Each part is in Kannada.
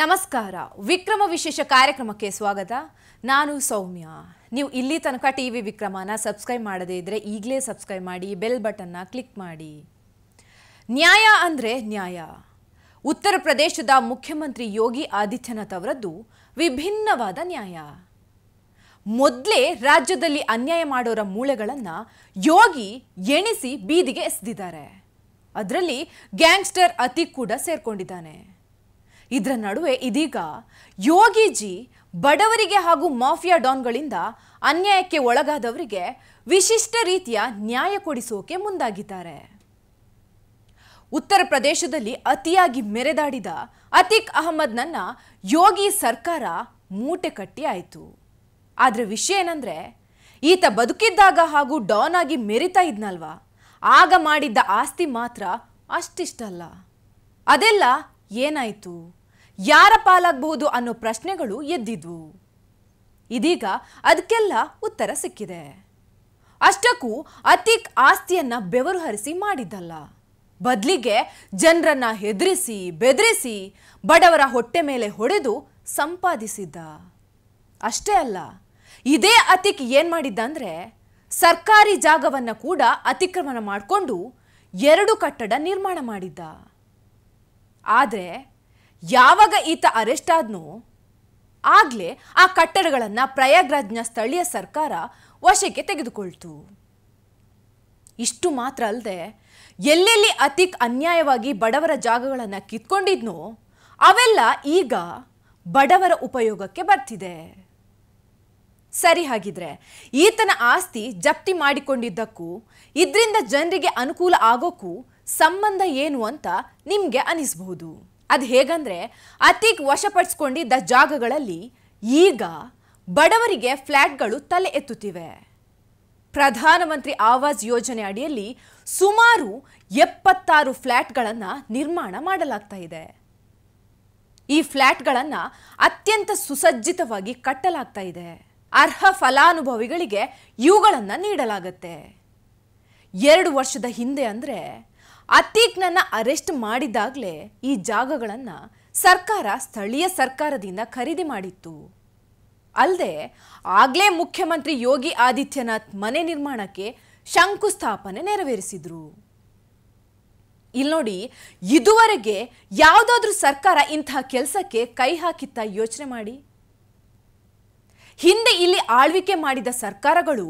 ನಮಸ್ಕಾರ ವಿಕ್ರಮ ವಿಶೇಷ ಕಾರ್ಯಕ್ರಮಕ್ಕೆ ಸ್ವಾಗತ ನಾನು ಸೌಮ್ಯ ನೀವು ಇಲ್ಲಿ ತನಕ ಟಿ ವಿ ವಿಕ್ರಮನ ಸಬ್ಸ್ಕ್ರೈಬ್ ಮಾಡದೇ ಇದ್ದರೆ ಈಗಲೇ ಸಬ್ಸ್ಕ್ರೈಬ್ ಮಾಡಿ ಬೆಲ್ ಬಟನ್ನ ಕ್ಲಿಕ್ ಮಾಡಿ ನ್ಯಾಯ ಅಂದರೆ ನ್ಯಾಯ ಉತ್ತರ ಪ್ರದೇಶದ ಮುಖ್ಯಮಂತ್ರಿ ಯೋಗಿ ಆದಿತ್ಯನಾಥ್ ಅವರದ್ದು ವಿಭಿನ್ನವಾದ ನ್ಯಾಯ ಮೊದಲೇ ರಾಜ್ಯದಲ್ಲಿ ಅನ್ಯಾಯ ಮಾಡೋರ ಮೂಳೆಗಳನ್ನು ಯೋಗಿ ಎಣಿಸಿ ಬೀದಿಗೆ ಎಸೆದಿದ್ದಾರೆ ಅದರಲ್ಲಿ ಗ್ಯಾಂಗ್ಸ್ಟರ್ ಅತಿ ಕೂಡ ಸೇರ್ಕೊಂಡಿದ್ದಾನೆ ಇದರ ನಡುವೆ ಇದೀಗ ಯೋಗಿಜಿ ಬಡವರಿಗೆ ಹಾಗೂ ಮಾಫಿಯಾ ಡಾನ್ಗಳಿಂದ ಅನ್ಯಾಯಕ್ಕೆ ಒಳಗಾದವರಿಗೆ ವಿಶಿಷ್ಟ ರೀತಿಯ ನ್ಯಾಯ ಕೊಡಿಸೋಕೆ ಮುಂದಾಗಿದ್ದಾರೆ ಉತ್ತರ ಪ್ರದೇಶದಲ್ಲಿ ಅತಿಯಾಗಿ ಮೆರೆದಾಡಿದ ಅತಿಕ್ ಅಹಮದ್ನನ್ನ ಯೋಗಿ ಸರ್ಕಾರ ಮೂಟೆ ಕಟ್ಟಿ ಆಯಿತು ಆದರೆ ವಿಷಯ ಏನಂದರೆ ಈತ ಬದುಕಿದ್ದಾಗ ಹಾಗೂ ಡಾನ್ ಆಗಿ ಮೆರಿತಾ ಇದ್ನಲ್ವಾ ಆಗ ಮಾಡಿದ್ದ ಆಸ್ತಿ ಮಾತ್ರ ಅಷ್ಟಿಷ್ಟಲ್ಲ ಅದೆಲ್ಲ ಏನಾಯಿತು ಯಾರ ಪಾಲಾಗಬಹುದು ಅನ್ನೋ ಪ್ರಶ್ನೆಗಳು ಎದ್ದಿದ್ವು ಇದೀಗ ಅದಕ್ಕೆಲ್ಲ ಉತ್ತರ ಸಿಕ್ಕಿದೆ ಅಷ್ಟಕ್ಕೂ ಅತಿಕ್ ಆಸ್ತಿಯನ್ನ ಬೆವರು ಹರಿಸಿ ಮಾಡಿದ್ದಲ್ಲ ಬದಲಿಗೆ ಜನರನ್ನ ಹೆದರಿಸಿ ಬೆದರಿಸಿ ಬಡವರ ಹೊಟ್ಟೆ ಮೇಲೆ ಹೊಡೆದು ಸಂಪಾದಿಸಿದ್ದ ಅಷ್ಟೇ ಅಲ್ಲ ಇದೇ ಅತಿಕ್ ಏನು ಮಾಡಿದ್ದ ಅಂದರೆ ಸರ್ಕಾರಿ ಜಾಗವನ್ನು ಕೂಡ ಅತಿಕ್ರಮಣ ಮಾಡಿಕೊಂಡು ಎರಡು ಕಟ್ಟಡ ನಿರ್ಮಾಣ ಮಾಡಿದ್ದ ಆದರೆ ಯಾವಾಗ ಈತ ಅರೆಸ್ಟ್ ಆದ್ನೋ ಆಗಲೇ ಆ ಕಟ್ಟಡಗಳನ್ನು ಪ್ರಯಾಗ್ರಾಜ್ನ ಸ್ಥಳೀಯ ಸರ್ಕಾರ ವಶಕ್ಕೆ ತೆಗೆದುಕೊಳ್ತು ಇಷ್ಟು ಮಾತ್ರ ಅಲ್ಲದೆ ಎಲ್ಲೆಲ್ಲಿ ಅತಿಕ್ ಅನ್ಯಾಯವಾಗಿ ಬಡವರ ಜಾಗಗಳನ್ನು ಕಿತ್ಕೊಂಡಿದ್ನೋ ಅವೆಲ್ಲ ಈಗ ಬಡವರ ಉಪಯೋಗಕ್ಕೆ ಬರ್ತಿದೆ ಸರಿ ಹಾಗಿದ್ರೆ ಈತನ ಆಸ್ತಿ ಜಪ್ತಿ ಮಾಡಿಕೊಂಡಿದ್ದಕ್ಕೂ ಇದರಿಂದ ಜನರಿಗೆ ಅನುಕೂಲ ಆಗೋಕ್ಕೂ ಸಂಬಂಧ ಏನು ಅಂತ ನಿಮಗೆ ಅನಿಸಬಹುದು ಅದು ಹೇಗಂದರೆ ಅತಿಗೆ ವಶಪಡಿಸ್ಕೊಂಡಿದ್ದ ಜಾಗಗಳಲ್ಲಿ ಈಗ ಬಡವರಿಗೆ ಫ್ಲ್ಯಾಟ್ಗಳು ತಲೆ ಎತ್ತುತ್ತಿವೆ ಪ್ರಧಾನಮಂತ್ರಿ ಆವಾಸ್ ಯೋಜನೆ ಅಡಿಯಲ್ಲಿ ಸುಮಾರು ಎಪ್ಪತ್ತಾರು ಫ್ಲ್ಯಾಟ್ಗಳನ್ನು ನಿರ್ಮಾಣ ಮಾಡಲಾಗ್ತಾ ಇದೆ ಈ ಫ್ಲ್ಯಾಟ್ಗಳನ್ನು ಅತ್ಯಂತ ಸುಸಜ್ಜಿತವಾಗಿ ಕಟ್ಟಲಾಗ್ತಾ ಇದೆ ಅರ್ಹ ಫಲಾನುಭವಿಗಳಿಗೆ ಇವುಗಳನ್ನು ನೀಡಲಾಗುತ್ತೆ ಎರಡು ವರ್ಷದ ಹಿಂದೆ ಅಂದರೆ ಅತೀಕ್ನನ್ನ ಅರೆಸ್ಟ್ ಮಾಡಿದಾಗಲೇ ಈ ಜಾಗಗಳನ್ನು ಸರ್ಕಾರ ಸ್ಥಳೀಯ ಸರ್ಕಾರದಿಂದ ಖರೀದಿ ಮಾಡಿತ್ತು ಅಲ್ಲದೆ ಆಗಲೇ ಮುಖ್ಯಮಂತ್ರಿ ಯೋಗಿ ಆದಿತ್ಯನಾಥ್ ಮನೆ ನಿರ್ಮಾಣಕ್ಕೆ ಶಂಕುಸ್ಥಾಪನೆ ನೆರವೇರಿಸಿದ್ರು ಇಲ್ಲಿ ನೋಡಿ ಇದುವರೆಗೆ ಯಾವುದಾದ್ರೂ ಸರ್ಕಾರ ಇಂತಹ ಕೆಲಸಕ್ಕೆ ಕೈ ಹಾಕಿತ್ತ ಯೋಚನೆ ಮಾಡಿ ಹಿಂದೆ ಇಲ್ಲಿ ಆಳ್ವಿಕೆ ಮಾಡಿದ ಸರ್ಕಾರಗಳು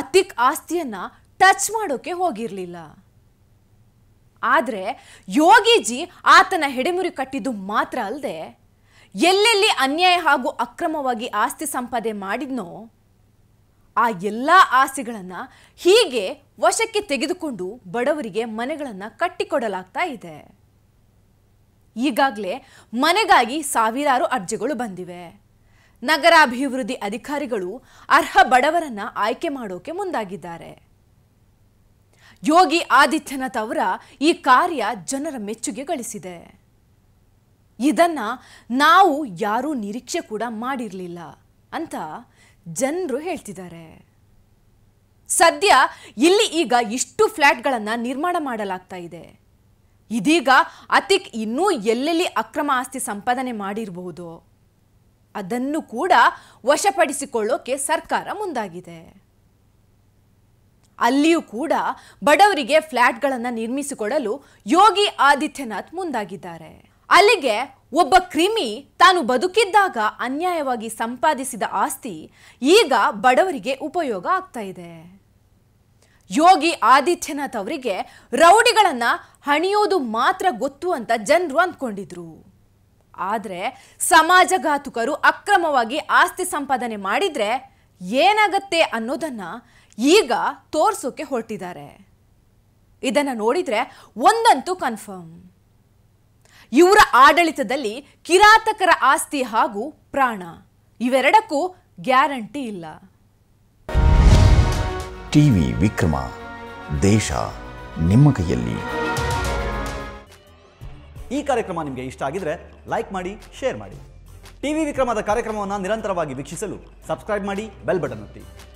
ಅತಿಕ್ ಆಸ್ತಿಯನ್ನ ಟಚ್ ಮಾಡೋಕೆ ಹೋಗಿರಲಿಲ್ಲ ಆದರೆ ಯೋಗೀಜಿ ಆತನ ಹೆಡೆಮುರಿ ಕಟ್ಟಿದ್ದು ಮಾತ್ರ ಅಲ್ಲದೆ ಎಲ್ಲೆಲ್ಲಿ ಅನ್ಯಾಯ ಹಾಗೂ ಅಕ್ರಮವಾಗಿ ಆಸ್ತಿ ಸಂಪಾದನೆ ಮಾಡಿದ್ನೋ ಆ ಎಲ್ಲ ಆಸ್ತಿಗಳನ್ನು ಹೀಗೆ ವಶಕ್ಕೆ ತೆಗೆದುಕೊಂಡು ಬಡವರಿಗೆ ಮನೆಗಳನ್ನು ಕಟ್ಟಿಕೊಡಲಾಗ್ತಾ ಇದೆ ಈಗಾಗಲೇ ಮನೆಗಾಗಿ ಸಾವಿರಾರು ಅರ್ಜಿಗಳು ಬಂದಿವೆ ನಗರಾಭಿವೃದ್ಧಿ ಅಧಿಕಾರಿಗಳು ಅರ್ಹ ಬಡವರನ್ನು ಆಯ್ಕೆ ಮಾಡೋಕೆ ಮುಂದಾಗಿದ್ದಾರೆ ಯೋಗಿ ಆದಿತ್ಯನಾಥ್ ಅವರ ಈ ಕಾರ್ಯ ಜನರ ಮೆಚ್ಚುಗೆ ಗಳಿಸಿದೆ ಇದನ್ನು ನಾವು ಯಾರೂ ನಿರೀಕ್ಷೆ ಕೂಡ ಮಾಡಿರಲಿಲ್ಲ ಅಂತ ಜನರು ಹೇಳ್ತಿದ್ದಾರೆ ಸದ್ಯ ಇಲ್ಲಿ ಈಗ ಇಷ್ಟು ಫ್ಲ್ಯಾಟ್ಗಳನ್ನು ನಿರ್ಮಾಣ ಮಾಡಲಾಗ್ತಾ ಇದೆ ಇದೀಗ ಅತಿಕ್ ಇನ್ನೂ ಎಲ್ಲೆಲ್ಲಿ ಅಕ್ರಮ ಆಸ್ತಿ ಸಂಪಾದನೆ ಮಾಡಿರಬಹುದು ಅದನ್ನು ಕೂಡ ವಶಪಡಿಸಿಕೊಳ್ಳೋಕೆ ಸರ್ಕಾರ ಮುಂದಾಗಿದೆ ಅಲ್ಲಿಯೂ ಕೂಡ ಬಡವರಿಗೆ ಫ್ಲ್ಯಾಟ್ಗಳನ್ನು ನಿರ್ಮಿಸಿಕೊಡಲು ಯೋಗಿ ಆದಿತ್ಯನಾಥ್ ಮುಂದಾಗಿದ್ದಾರೆ ಅಲ್ಲಿಗೆ ಒಬ್ಬ ಕ್ರಿಮಿ ತಾನು ಬದುಕಿದ್ದಾಗ ಅನ್ಯಾಯವಾಗಿ ಸಂಪಾದಿಸಿದ ಆಸ್ತಿ ಈಗ ಬಡವರಿಗೆ ಉಪಯೋಗ ಆಗ್ತಾ ಇದೆ ಯೋಗಿ ಆದಿತ್ಯನಾಥ್ ಅವರಿಗೆ ರೌಡಿಗಳನ್ನ ಹಣಿಯೋದು ಮಾತ್ರ ಗೊತ್ತು ಅಂತ ಜನರು ಅಂದ್ಕೊಂಡಿದ್ರು ಆದರೆ ಸಮಾಜಘಾತುಕರು ಅಕ್ರಮವಾಗಿ ಆಸ್ತಿ ಸಂಪಾದನೆ ಮಾಡಿದ್ರೆ ಏನಾಗತ್ತೆ ಅನ್ನೋದನ್ನ ಈಗ ತೋರ್ಸೋಕೆ ಹೊರಟಿದ್ದಾರೆ ಇದನ್ನು ನೋಡಿದರೆ ಒಂದಂತೂ ಕನ್ಫರ್ಮ್ ಇವರ ಆಡಳಿತದಲ್ಲಿ ಕಿರಾತಕರ ಆಸ್ತಿ ಹಾಗೂ ಪ್ರಾಣ ಇವೆರಡಕ್ಕೂ ಗ್ಯಾರಂಟಿ ಇಲ್ಲ ಟಿವಿ ವಿಕ್ರಮ ದೇಶ ನಿಮ್ಮ ಕೈಯಲ್ಲಿ ಈ ಕಾರ್ಯಕ್ರಮ ನಿಮಗೆ ಇಷ್ಟ ಆಗಿದ್ರೆ ಲೈಕ್ ಮಾಡಿ ಶೇರ್ ಮಾಡಿ ಟಿವಿ ವಿಕ್ರಮದ ಕಾರ್ಯಕ್ರಮವನ್ನು ನಿರಂತರವಾಗಿ ವೀಕ್ಷಿಸಲು ಸಬ್ಸ್ಕ್ರೈಬ್ ಮಾಡಿ ಬೆಲ್ ಬಟನ್ ಒತ್ತಿ